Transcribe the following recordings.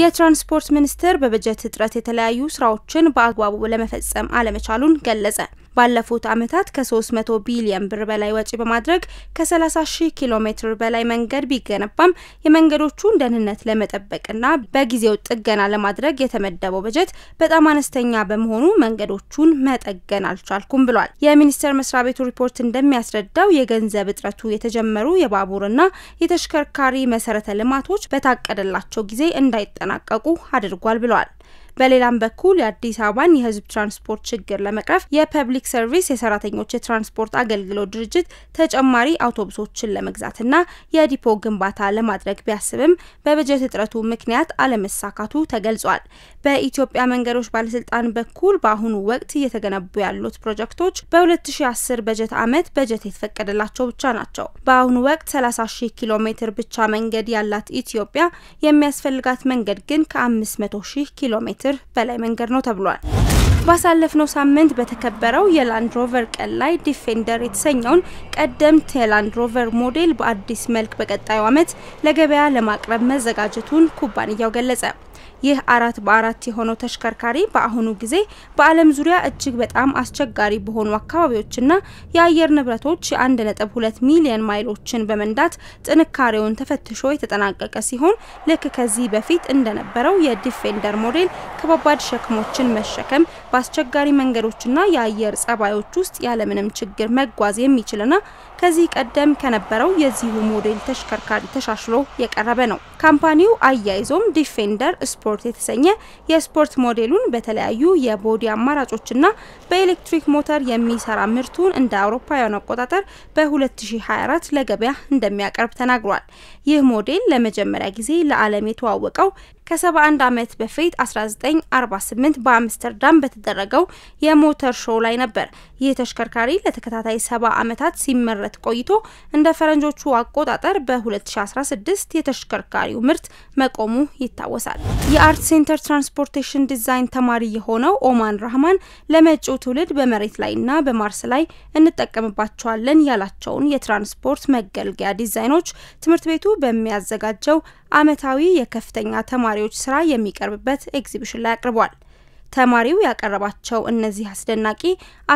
የትራንስፖርት ሚኒስቴር በበጀት እጥረት የተለያዩ ስራዎችን በአግባቡ ለመፈጸም አለመቻሉን ገለጸ። ባለፉት ዓመታት ከ300 ቢሊዮን ብር በላይ ወጪ በማድረግ ከ30 ሺህ ኪሎ ሜትር በላይ መንገድ ቢገነባም የመንገዶቹን ደህንነት ለመጠበቅና በጊዜው ጥገና ለማድረግ የተመደበው በጀት በጣም አነስተኛ በመሆኑ መንገዶቹን መጠገን አልቻልኩም ብሏል። የሚኒስቴር መስሪያ ቤቱ ሪፖርት እንደሚያስረዳው የገንዘብ እጥረቱ የተጀመሩ የባቡርና የተሽከርካሪ መሰረተ ልማቶች በታቀደላቸው ጊዜ እንዳይጠናቀቁ አድርጓል ብለዋል። በሌላም በኩል የአዲስ አበባን የህዝብ ትራንስፖርት ችግር ለመቅረፍ የፐብሊክ ሰርቪስ የሰራተኞች የትራንስፖርት አገልግሎት ድርጅት ተጨማሪ አውቶቡሶችን ለመግዛትና የዲፖ ግንባታ ለማድረግ ቢያስብም በበጀት እጥረቱ ምክንያት አለመሳካቱ ተገልጿል። በኢትዮጵያ መንገዶች ባለስልጣን በኩል በአሁኑ ወቅት እየተገነቡ ያሉት ፕሮጀክቶች በ2010 በጀት ዓመት በጀት የተፈቀደላቸው ብቻ ናቸው። በአሁኑ ወቅት 30 ሺህ ኪሎ ሜትር ብቻ መንገድ ያላት ኢትዮጵያ የሚያስፈልጋት መንገድ ግን ከ500 ሺህ ኪሎ ሜትር ሜትር በላይ መንገድ ነው ተብሏል። ባሳለፍነው ሳምንት በተከበረው የላንድ ሮቨር ቀን ላይ ዲፌንደር የተሰኘውን ቀደምት የላንድ ሮቨር ሞዴል በአዲስ መልክ በቀጣዩ ዓመት ለገበያ ለማቅረብ መዘጋጀቱን ኩባንያው ገለጸ። ይህ አራት በአራት የሆነው ተሽከርካሪ በአሁኑ ጊዜ በዓለም ዙሪያ እጅግ በጣም አስቸጋሪ በሆኑ አካባቢዎችና የአየር ንብረቶች የአንድ ነጥብ ሁለት ሚሊዮን ማይሎችን በመንዳት ጥንካሬውን ተፈትሾ የተጠናቀቀ ሲሆን ልክ ከዚህ በፊት እንደነበረው የዲፌንደር ሞዴል ከባባድ ሸክሞችን መሸከም በአስቸጋሪ መንገዶችና የአየር ጸባዮች ውስጥ ያለምንም ችግር መጓዝ የሚችልና ከዚህ ቀደም ከነበረው የዚሁ ሞዴል ተሽከርካሪ ተሻሽሎ የቀረበ ነው። ካምፓኒው አያይዞም ዲፌንደር ስፖርት የተሰኘ የስፖርት ሞዴሉን በተለያዩ የቦዲ አማራጮችና በኤሌክትሪክ ሞተር የሚሰራ ምርቱን እንደ አውሮፓውያን አቆጣጠር በ2024 ለገበያ እንደሚያቀርብ ተናግሯል። ይህ ሞዴል ለመጀመሪያ ጊዜ ለዓለም የተዋወቀው ከ71 ዓመት በፊት 1948 በአምስተርዳም በተደረገው የሞተር ሾው ላይ ነበር። ይህ ተሽከርካሪ ለተከታታይ ሰባ ዓመታት ሲመረት ቆይቶ እንደ ፈረንጆቹ አቆጣጠር በ2016 የተሽከርካሪው ምርት መቆሙ ይታወሳል። የአርት ሴንተር ትራንስፖርቴሽን ዲዛይን ተማሪ የሆነው ኦማን ራህማን ለመጪው ትውልድ በመሬት ላይና በማርስ ላይ እንጠቀምባቸዋለን ያላቸውን የትራንስፖርት መገልገያ ዲዛይኖች ትምህርት ቤቱ በሚያዘጋጀው ዓመታዊ የከፍተኛ ተማሪዎች ስራ የሚቀርብበት ኤግዚቢሽን ላይ አቅርቧል። ተማሪው ያቀረባቸው እነዚህ አስደናቂ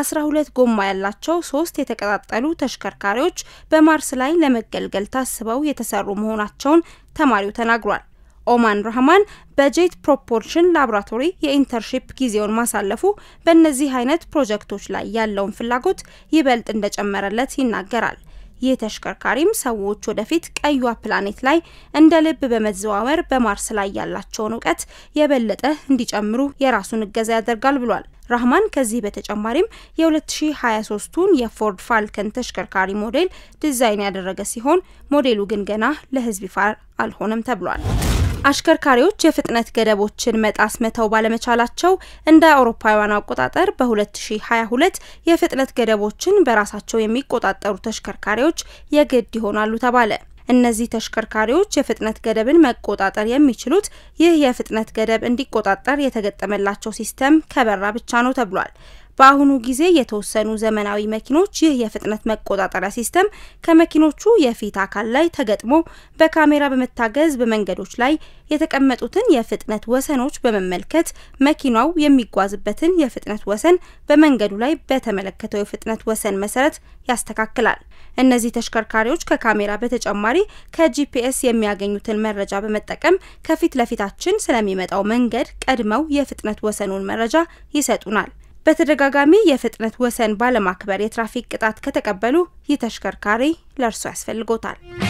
12 ጎማ ያላቸው ሶስት የተቀጣጠሉ ተሽከርካሪዎች በማርስ ላይ ለመገልገል ታስበው የተሰሩ መሆናቸውን ተማሪው ተናግሯል። ኦማን ረህማን በጄት ፕሮፖርሽን ላቦራቶሪ የኢንተርሺፕ ጊዜውን ማሳለፉ በእነዚህ አይነት ፕሮጀክቶች ላይ ያለውን ፍላጎት ይበልጥ እንደጨመረለት ይናገራል። ይህ ተሽከርካሪም ሰዎች ወደፊት ቀዩዋ ፕላኔት ላይ እንደ ልብ በመዘዋወር በማርስ ላይ ያላቸውን እውቀት የበለጠ እንዲጨምሩ የራሱን እገዛ ያደርጋል ብሏል። ራህማን ከዚህ በተጨማሪም የ2023ቱን የፎርድ ፋልከን ተሽከርካሪ ሞዴል ዲዛይን ያደረገ ሲሆን ሞዴሉ ግን ገና ለህዝብ ይፋ አልሆነም ተብሏል። አሽከርካሪዎች የፍጥነት ገደቦችን መጣስ መተው ባለመቻላቸው እንደ አውሮፓውያን አቆጣጠር በ2022 የፍጥነት ገደቦችን በራሳቸው የሚቆጣጠሩ ተሽከርካሪዎች የግድ ይሆናሉ ተባለ። እነዚህ ተሽከርካሪዎች የፍጥነት ገደብን መቆጣጠር የሚችሉት ይህ የፍጥነት ገደብ እንዲቆጣጠር የተገጠመላቸው ሲስተም ከበራ ብቻ ነው ተብሏል። በአሁኑ ጊዜ የተወሰኑ ዘመናዊ መኪኖች ይህ የፍጥነት መቆጣጠሪያ ሲስተም ከመኪኖቹ የፊት አካል ላይ ተገጥሞ በካሜራ በመታገዝ በመንገዶች ላይ የተቀመጡትን የፍጥነት ወሰኖች በመመልከት መኪናው የሚጓዝበትን የፍጥነት ወሰን በመንገዱ ላይ በተመለከተው የፍጥነት ወሰን መሰረት ያስተካክላል። እነዚህ ተሽከርካሪዎች ከካሜራ በተጨማሪ ከጂፒኤስ የሚያገኙትን መረጃ በመጠቀም ከፊት ለፊታችን ስለሚመጣው መንገድ ቀድመው የፍጥነት ወሰኑን መረጃ ይሰጡናል። በተደጋጋሚ የፍጥነት ወሰን ባለማክበር የትራፊክ ቅጣት ከተቀበሉ ይህ ተሽከርካሪ ለእርሶ ያስፈልጎታል።